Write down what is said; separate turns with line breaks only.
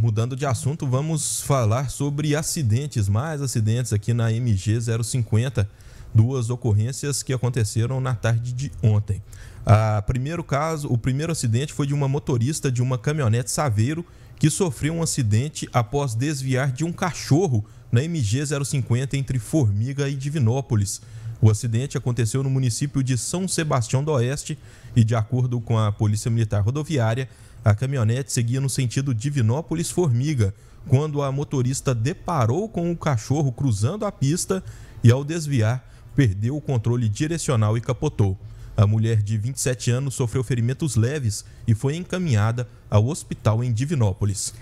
Mudando de assunto, vamos falar sobre acidentes, mais acidentes aqui na MG 050, duas ocorrências que aconteceram na tarde de ontem. A primeiro caso, o primeiro acidente foi de uma motorista de uma caminhonete Saveiro que sofreu um acidente após desviar de um cachorro na MG 050 entre Formiga e Divinópolis. O acidente aconteceu no município de São Sebastião do Oeste e, de acordo com a Polícia Militar Rodoviária, a caminhonete seguia no sentido Divinópolis-Formiga quando a motorista deparou com o cachorro cruzando a pista e, ao desviar, perdeu o controle direcional e capotou. A mulher de 27 anos sofreu ferimentos leves e foi encaminhada ao hospital em Divinópolis.